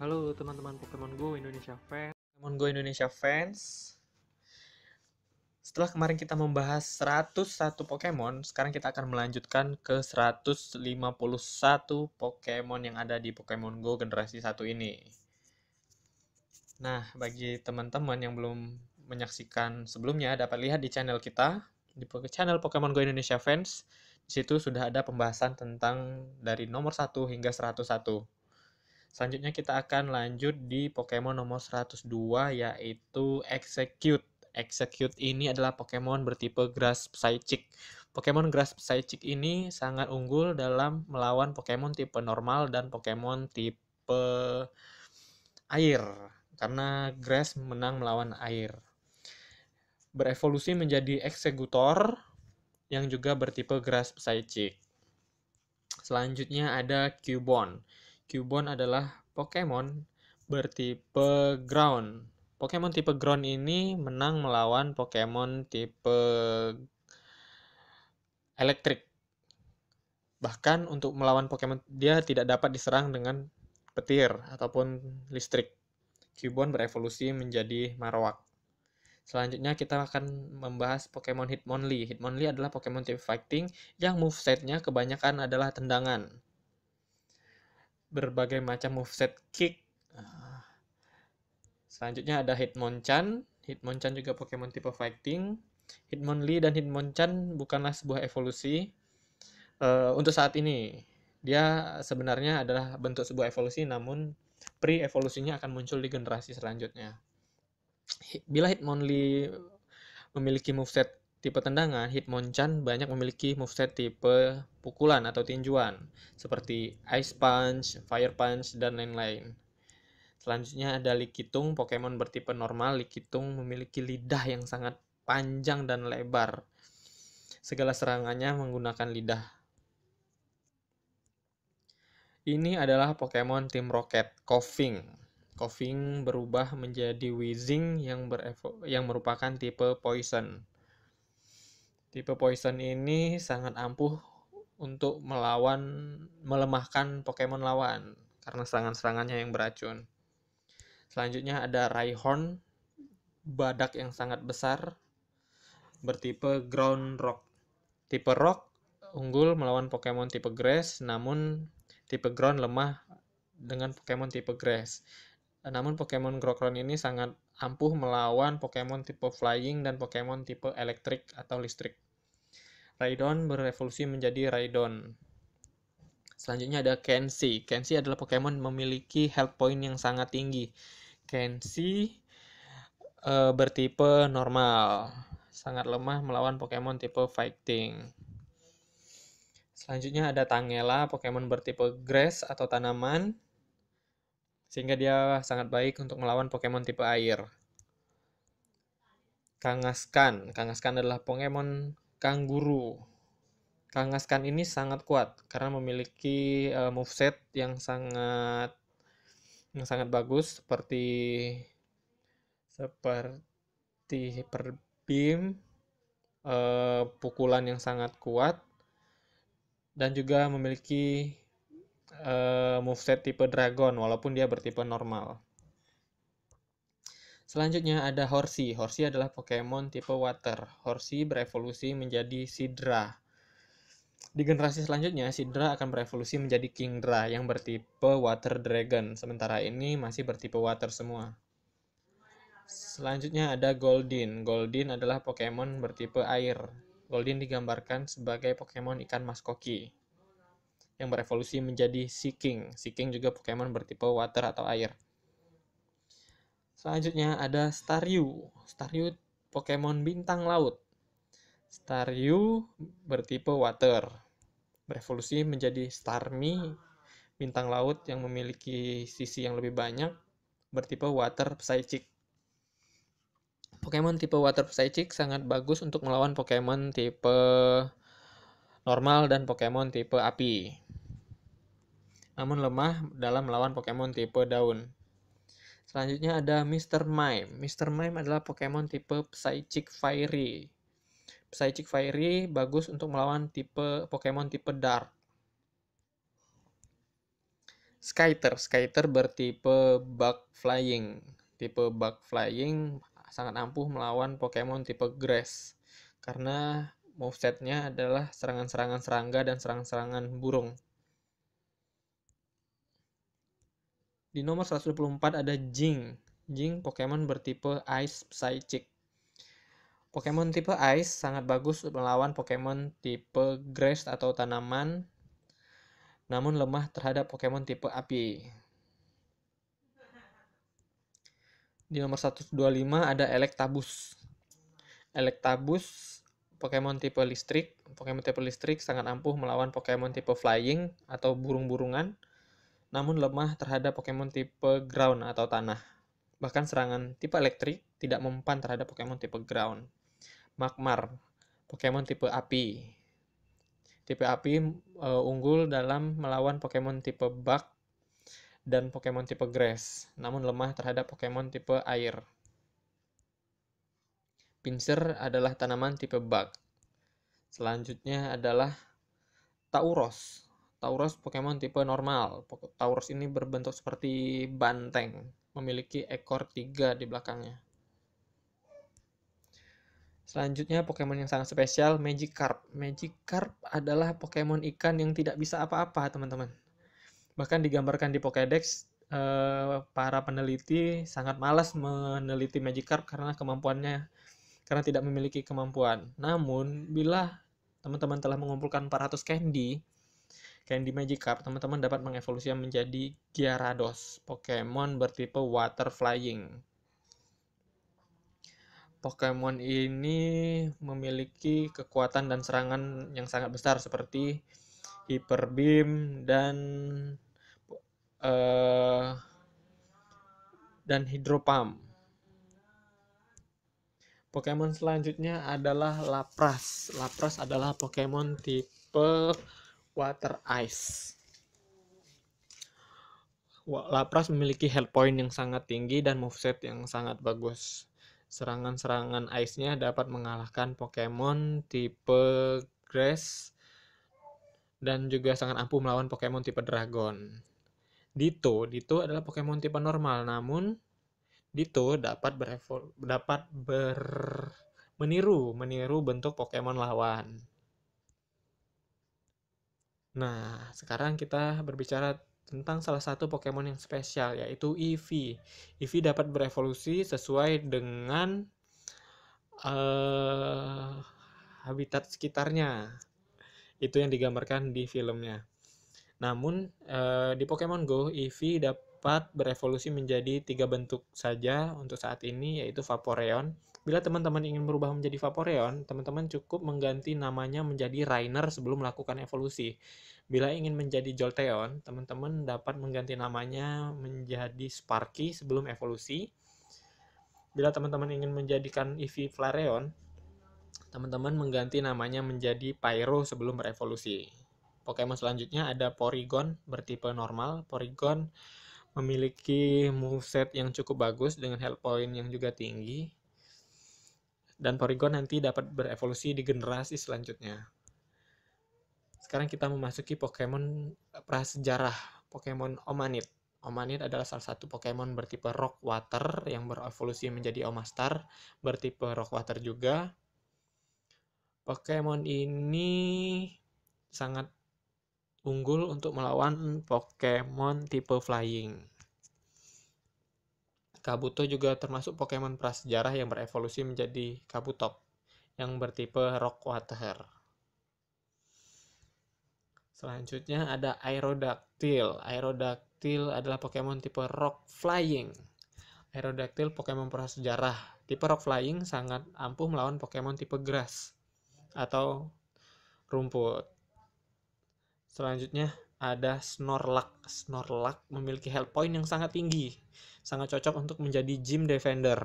Halo teman-teman Pokemon Go Indonesia fans. Pokemon Go Indonesia fans. Setelah kemarin kita membahas 101 Pokemon, sekarang kita akan melanjutkan ke 151 Pokemon yang ada di Pokemon Go generasi 1 ini. Nah, bagi teman-teman yang belum menyaksikan sebelumnya dapat lihat di channel kita di channel Pokemon Go Indonesia fans. Di situ sudah ada pembahasan tentang dari nomor 1 hingga 101. Selanjutnya kita akan lanjut di Pokemon nomor 102 yaitu Execute. Execute ini adalah Pokemon bertipe Grass Psychic. Pokemon Grass Psychic ini sangat unggul dalam melawan Pokemon tipe normal dan Pokemon tipe air karena Grass menang melawan air. Berevolusi menjadi Executor yang juga bertipe Grass Psychic. Selanjutnya ada Cubone. Cubone adalah Pokemon bertipe ground. Pokemon tipe ground ini menang melawan Pokemon tipe elektrik. Bahkan untuk melawan Pokemon dia tidak dapat diserang dengan petir ataupun listrik. Cubone berevolusi menjadi Marowak. Selanjutnya kita akan membahas Pokemon Hitmonlee. Hitmonlee adalah Pokemon tipe fighting yang movesetnya kebanyakan adalah tendangan berbagai macam moveset kick. Ah. Selanjutnya ada Hitmonchan. Hitmonchan juga Pokemon tipe fighting. Hitmonlee dan Hitmonchan bukanlah sebuah evolusi. Uh, untuk saat ini, dia sebenarnya adalah bentuk sebuah evolusi, namun pre-evolusinya akan muncul di generasi selanjutnya. Bila Hitmonlee memiliki moveset Tipe tendangan, Hitmonchan banyak memiliki moveset tipe pukulan atau tinjuan, seperti Ice Punch, Fire Punch, dan lain-lain. Selanjutnya ada Likitung, Pokemon bertipe normal. Likitung memiliki lidah yang sangat panjang dan lebar. Segala serangannya menggunakan lidah. Ini adalah Pokemon tim Rocket, Coughing. Coughing berubah menjadi Weezing yang, yang merupakan tipe Poison. Tipe poison ini sangat ampuh untuk melawan melemahkan Pokemon lawan karena serangan-serangannya yang beracun. Selanjutnya ada Raihorn, badak yang sangat besar bertipe ground rock. Tipe rock unggul melawan Pokemon tipe grass, namun tipe ground lemah dengan Pokemon tipe grass. Namun Pokemon Grokron ini sangat ampuh melawan Pokemon tipe Flying dan Pokemon tipe Electric atau listrik. Raidon berevolusi menjadi Raidon. Selanjutnya ada Kenshi. Kenshi adalah Pokemon memiliki health point yang sangat tinggi. Kenshi e, bertipe normal, sangat lemah melawan Pokemon tipe fighting. Selanjutnya ada Tangela, Pokemon bertipe grass atau tanaman sehingga dia sangat baik untuk melawan Pokemon tipe air. Kangaskhan. Kangaskhan adalah Pokemon kanguru. Kangaskhan ini sangat kuat karena memiliki uh, eh, set yang sangat yang sangat bagus seperti seperti hyper beam, uh, pukulan yang sangat kuat dan juga memiliki uh, moveset tipe dragon walaupun dia bertipe normal. Selanjutnya ada Horsey. Horsey adalah Pokemon tipe water. Horsey berevolusi menjadi Sidra. Di generasi selanjutnya, Sidra akan berevolusi menjadi Kingdra yang bertipe water dragon. Sementara ini masih bertipe water semua. Selanjutnya ada Goldin. Goldin adalah Pokemon bertipe air. Goldin digambarkan sebagai Pokemon ikan maskoki yang berevolusi menjadi Seeking. Seeking juga Pokemon bertipe water atau air. Selanjutnya ada Staryu. Staryu Pokemon bintang laut. Staryu bertipe water. Berevolusi menjadi Starmie bintang laut yang memiliki sisi yang lebih banyak bertipe water psychic. Pokemon tipe water psychic sangat bagus untuk melawan Pokemon tipe normal dan Pokemon tipe api namun lemah dalam melawan Pokemon tipe daun. Selanjutnya ada Mr. Mime. Mr. Mime adalah Pokemon tipe Psychic Fiery. Psychic Fiery bagus untuk melawan tipe Pokemon tipe Dark. Skyter. Skyter bertipe Bug Flying. Tipe Bug Flying sangat ampuh melawan Pokemon tipe Grass. Karena movesetnya adalah serangan-serangan serangga dan serangan-serangan burung. Di nomor 124 ada Jing. Jing Pokemon bertipe Ice Psychic. Pokemon tipe Ice sangat bagus melawan Pokemon tipe Grass atau tanaman, namun lemah terhadap Pokemon tipe api. Di nomor 125 ada Electabuzz. Electabuzz Pokemon tipe listrik. Pokemon tipe listrik sangat ampuh melawan Pokemon tipe flying atau burung-burungan namun lemah terhadap Pokemon tipe ground atau tanah. Bahkan serangan tipe elektrik tidak mempan terhadap Pokemon tipe ground. Magmar, Pokemon tipe api. Tipe api e, unggul dalam melawan Pokemon tipe bug dan Pokemon tipe grass, namun lemah terhadap Pokemon tipe air. Pinsir adalah tanaman tipe bug. Selanjutnya adalah Tauros, Taurus Pokemon tipe normal. Taurus ini berbentuk seperti banteng, memiliki ekor tiga di belakangnya. Selanjutnya Pokemon yang sangat spesial Magikarp. Magikarp adalah Pokemon ikan yang tidak bisa apa-apa, teman-teman. Bahkan digambarkan di Pokédex eh, para peneliti sangat malas meneliti Magikarp karena kemampuannya karena tidak memiliki kemampuan. Namun bila teman-teman telah mengumpulkan 400 candy, Candy Magikarp, teman-teman dapat mengevolusi menjadi Gyarados, Pokemon bertipe Water Flying. Pokemon ini memiliki kekuatan dan serangan yang sangat besar seperti Hyper Beam dan uh, dan Hydro Pump. Pokemon selanjutnya adalah Lapras. Lapras adalah Pokemon tipe water ice. Lapras memiliki health point yang sangat tinggi dan moveset yang sangat bagus. Serangan-serangan ice-nya dapat mengalahkan Pokemon tipe Grass dan juga sangat ampuh melawan Pokemon tipe Dragon. Ditto, Ditto adalah Pokemon tipe normal, namun Ditto dapat berevol, dapat ber meniru meniru bentuk Pokemon lawan. Nah, sekarang kita berbicara tentang salah satu Pokemon yang spesial yaitu Eevee. Eevee dapat berevolusi sesuai dengan uh, habitat sekitarnya. Itu yang digambarkan di filmnya. Namun uh, di Pokemon Go Eevee dapat berevolusi menjadi tiga bentuk saja untuk saat ini yaitu Vaporeon, Bila teman-teman ingin berubah menjadi Vaporeon, teman-teman cukup mengganti namanya menjadi Rainer sebelum melakukan evolusi. Bila ingin menjadi Jolteon, teman-teman dapat mengganti namanya menjadi Sparky sebelum evolusi. Bila teman-teman ingin menjadikan Eevee Flareon, teman-teman mengganti namanya menjadi Pyro sebelum berevolusi. Pokemon selanjutnya ada Porygon bertipe normal. Porygon memiliki moveset yang cukup bagus dengan health point yang juga tinggi dan Porygon nanti dapat berevolusi di generasi selanjutnya. Sekarang kita memasuki Pokemon eh, prasejarah, Pokemon Omanit. Omanit adalah salah satu Pokemon bertipe Rock Water yang berevolusi menjadi Omastar, bertipe Rock Water juga. Pokemon ini sangat unggul untuk melawan Pokemon tipe Flying. Kabuto juga termasuk Pokemon prasejarah yang berevolusi menjadi Kabutop yang bertipe Rock Water. Selanjutnya ada Aerodactyl. Aerodactyl adalah Pokemon tipe Rock Flying. Aerodactyl Pokemon prasejarah. Tipe Rock Flying sangat ampuh melawan Pokemon tipe Grass atau rumput. Selanjutnya ada Snorlax. Snorlax memiliki health point yang sangat tinggi, sangat cocok untuk menjadi gym defender.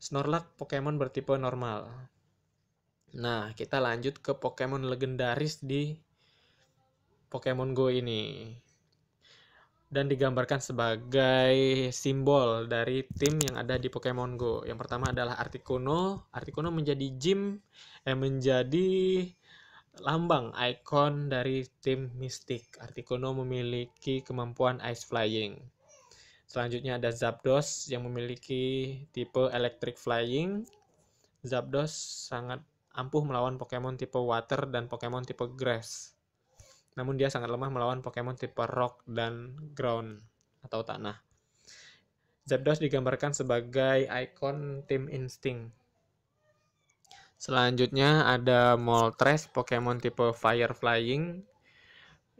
Snorlax Pokemon bertipe normal. Nah, kita lanjut ke Pokemon legendaris di Pokemon Go ini. Dan digambarkan sebagai simbol dari tim yang ada di Pokemon Go. Yang pertama adalah Articuno. Articuno menjadi gym, eh menjadi lambang ikon dari tim Mystic. Articuno memiliki kemampuan ice flying. Selanjutnya ada Zapdos yang memiliki tipe electric flying. Zapdos sangat ampuh melawan Pokemon tipe water dan Pokemon tipe grass. Namun dia sangat lemah melawan Pokemon tipe rock dan ground atau tanah. Zapdos digambarkan sebagai ikon tim Instinct. Selanjutnya ada Moltres Pokemon tipe Fire Flying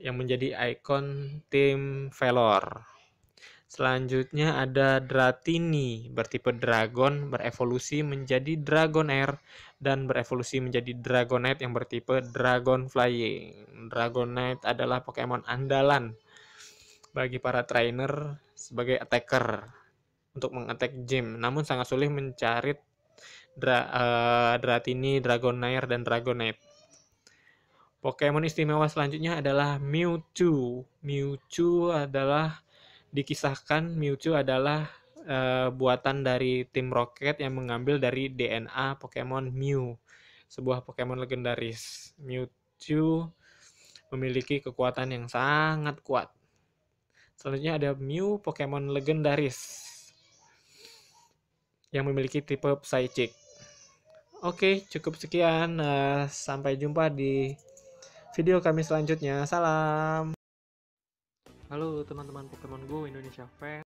yang menjadi ikon tim Velor. Selanjutnya ada Dratini bertipe Dragon berevolusi menjadi Dragonair dan berevolusi menjadi Dragonite yang bertipe Dragon Flying. Dragonite adalah Pokemon andalan bagi para trainer sebagai attacker untuk mengetek gym, namun sangat sulit mencari Dra uh, Dratini, Dragonair, dan Dragonite. Pokemon istimewa selanjutnya adalah Mewtwo. Mewtwo adalah dikisahkan Mewtwo adalah uh, buatan dari tim Rocket yang mengambil dari DNA Pokemon Mew, sebuah Pokemon legendaris. Mewtwo memiliki kekuatan yang sangat kuat. Selanjutnya ada Mew Pokemon legendaris yang memiliki tipe Psychic. Oke, cukup sekian. Eh, sampai jumpa di video kami selanjutnya. Salam. Halo teman-teman Pokemon Go Indonesia fans.